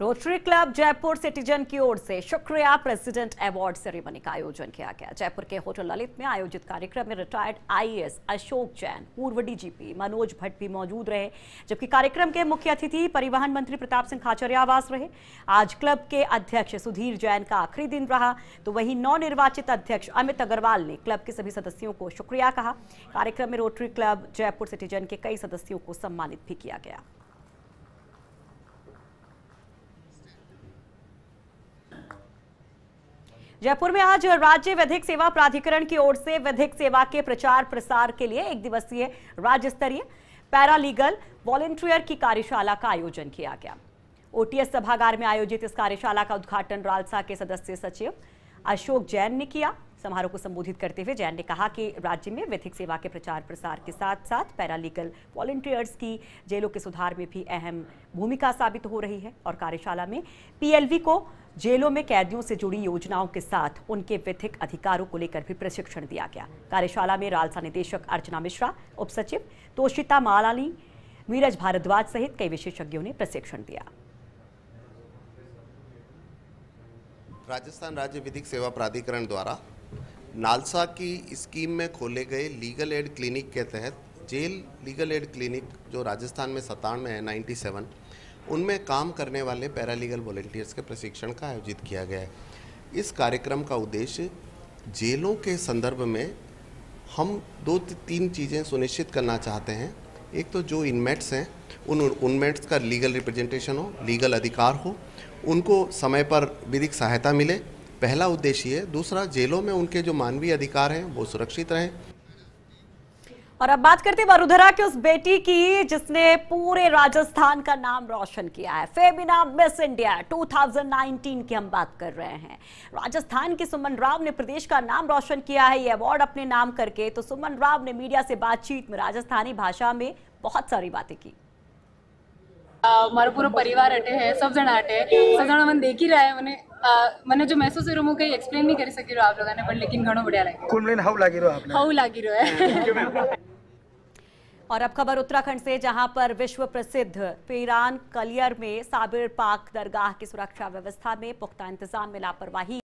rotary club Jaipur citizen की ओर से शुक्रिया प्रेसिडेंट अवार्ड सेरेमनी का आयोजन किया गया जयपुर के होटल ललित में आयोजित कार्यक्रम में रिटायर्ड आईएएस अशोक जैन पूर्व डीजीपी मनोज भट्ट भी मौजूद रहे जबकि कार्यक्रम के मुख्य अतिथि परिवहन मंत्री प्रताप सिंह खाचरियावास रहे आज क्लब के अध्यक्ष सुधीर जैन का आखिरी दिन रहा तो वही नवनिर्वाचित अध्यक्ष अमित अग्रवाल ने क्लब के सभी सदस्यों को शुक्रिया कहा कार्यक्रम में रोटरी क्लब जयपुर सिटीजन के कई सदस्यों को सम्मानित भी किया गया जयपुर में आज राज्य विधिक सेवा प्राधिकरण की ओर से विधिक सेवा के प्रचार प्रसार के लिए एक दिवसीय राज्य स्तरीय पैरालीगल वॉलेंटियर की कार्यशाला का आयोजन किया गया ओटीएस सभागार में आयोजित इस कार्यशाला का उद्घाटन रालसा के सदस्य सचिव अशोक जैन ने किया समारोह को संबोधित करते हुए जैन ने कहा कि राज्य में विधिक सेवा के प्रचार प्रसार के साथ साथ पैरालीगल वॉलंटियर्स की जेलों के सुधार में भी अहम भूमिका साबित हो रही है और कार्यशाला में पीएलवी को जेलों में कैदियों से जुड़ी योजनाओं के साथ उनके विधिक अधिकारों को लेकर भी प्रशिक्षण दिया गया कार्यशाला में रालसा निदेशक अर्चना मिश्रा उप सचिव तोषिता मालानी मीरज भारद्वाज सहित कई विशेषज्ञों ने प्रशिक्षण दिया राजस्थान राज्य विधिक सेवा प्राधिकरण द्वारा नालसा की स्कीम में खोले गए लीगल एड क्लिनिक के तहत जेल लीगल एड क्लिनिक जो राजस्थान में सतानवे है नाइन्टी सेवन उनमें काम करने वाले पैरालीगल वॉलेंटियर्स के प्रशिक्षण का आयोजित किया गया है इस कार्यक्रम का उद्देश्य जेलों के संदर्भ में हम दो तीन चीज़ें सुनिश्चित करना चाहते हैं एक तो जो इनमेट्स हैं उन उनमेट्स का लीगल रिप्रेजेंटेशन हो लीगल अधिकार हो उनको समय पर विधिक सहायता मिले पहला उद्देश्य है दूसरा जेलों में उनके जो मानवीय अधिकार हैं वो सुरक्षित रहें और अब बात करते हैं वरुधरा की उस बेटी की जिसने पूरे राजस्थान का नाम रोशन किया है फेमिना मिस इंडिया 2019 की हम बात कर रहे हैं राजस्थान की सुमन राव ने प्रदेश का नाम रोशन किया है ये अवार्ड अपने नाम करके तो सुमन राव ने मीडिया से बातचीत में राजस्थानी भाषा में बहुत सारी बातें की मारो पूरा परिवार अटे है सब जना अटे सब जन मन ही रहा है मैंने मैंने जो महसूस हो कहीं एक्सप्लेन नहीं कर सकी आप लोगों ने बट लेकिन घो बढ़िया लगे कुल मिलन हाउ लागी रहो आप हाउ लागी रहो और अब खबर उत्तराखंड से जहां पर विश्व प्रसिद्ध पीरान कलियर में साबिर पाक दरगाह की सुरक्षा व्यवस्था में पुख्ता इंतजाम में लापरवाही